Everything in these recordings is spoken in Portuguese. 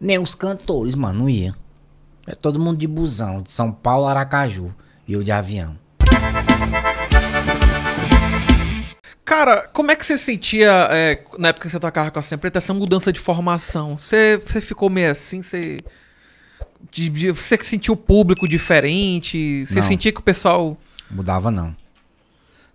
Nem os cantores, mano, não ia. É todo mundo de busão, de São Paulo, Aracaju. E eu de avião. Cara, como é que você sentia é, na época que você tocava com a sempre essa mudança de formação? Você, você ficou meio assim, você. De, de, você que sentiu o público diferente? Você não. sentia que o pessoal. Mudava, não.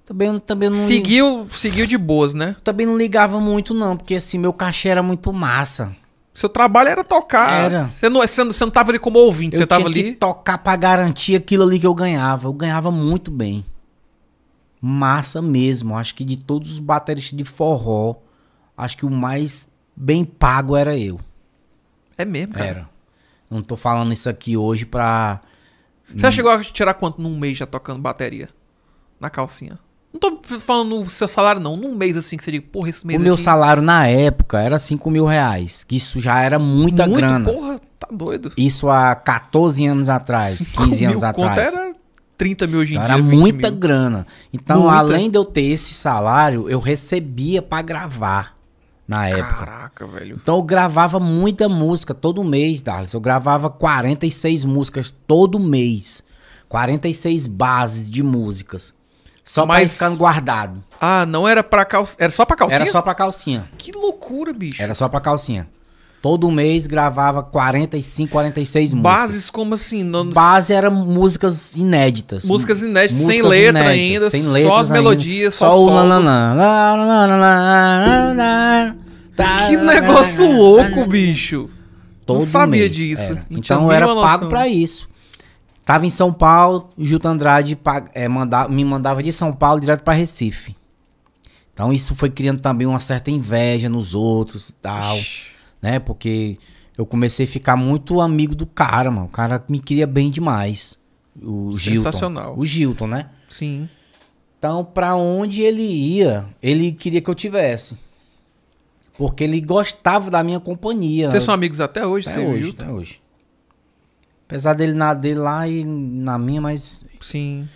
Também, também não. Seguiu, seguiu de boas, né? Também não ligava muito, não, porque assim, meu cachê era muito massa. Seu trabalho era tocar. Era. Você não, você não, você não tava ali como ouvinte, eu você tava ali. Que tocar para garantir aquilo ali que eu ganhava. Eu ganhava muito bem. Massa mesmo. Acho que de todos os bateristas de forró, acho que o mais bem pago era eu. É mesmo, cara? Era. Não tô falando isso aqui hoje pra. Você hum. chegou a tirar quanto num mês já tocando bateria? Na calcinha? Não tô falando no seu salário, não. Num mês assim que você diga, porra, esse mês. O aqui... meu salário na época era 5 mil reais. Que isso já era muita Muito, grana. Porra, tá doido. Isso há 14 anos atrás, 5 15 anos atrás. Era 30 mil hoje em então, dia. Era muita mil. grana. Então, muita. além de eu ter esse salário, eu recebia para gravar na época. Caraca, velho. Então eu gravava muita música todo mês, Darlis. Eu gravava 46 músicas todo mês. 46 bases de músicas. Só mais ficando guardado. Ah, não era pra calcinha. Era só pra calcinha? Era só pra calcinha. Que loucura, bicho. Era só pra calcinha. Todo mês gravava 45, 46 músicas. Bases como assim? Não... Base era músicas inéditas. Músicas inéditas, músicas sem letra inéditas, ainda, sem letras só as ainda, melodias, só, só o... Sol. Que negócio louco, bicho. Todo não sabia mês, disso. Era. Então era pago para isso. Tava em São Paulo, o Gilton Andrade é, manda, me mandava de São Paulo direto para Recife. Então isso foi criando também uma certa inveja nos outros e tal, né? Porque eu comecei a ficar muito amigo do cara, mano. O cara me queria bem demais. O Sensacional. Gilton, o Gilton, né? Sim. Então, para onde ele ia, ele queria que eu tivesse. Porque ele gostava da minha companhia. Vocês são amigos até hoje, até seu hoje, Gilton? Até hoje. Apesar dele na dele lá e na minha, mas. Sim.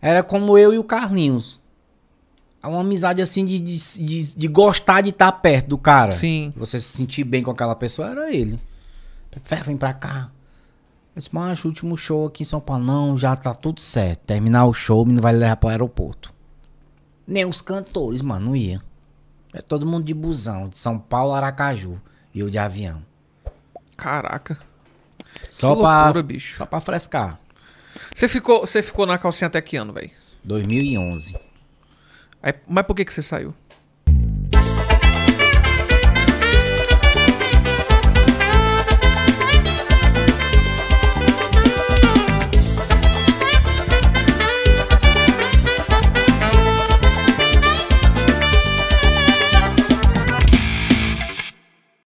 Era como eu e o Carlinhos. É uma amizade assim de, de, de, de gostar de estar tá perto do cara. Sim. Você se sentir bem com aquela pessoa, era ele. Fé, vem pra cá. Mas, macho, último show aqui em São Paulo. Não, já tá tudo certo. Terminar o show, me vai levar pro aeroporto. Nem os cantores, mano, não ia. É todo mundo de busão, de São Paulo, Aracaju. E eu de avião. Caraca. Só que loucura, pra, bicho. Só pra frescar. Você ficou, você ficou na calcinha até que ano, velho? 2011. Aí, mas por que, que você saiu?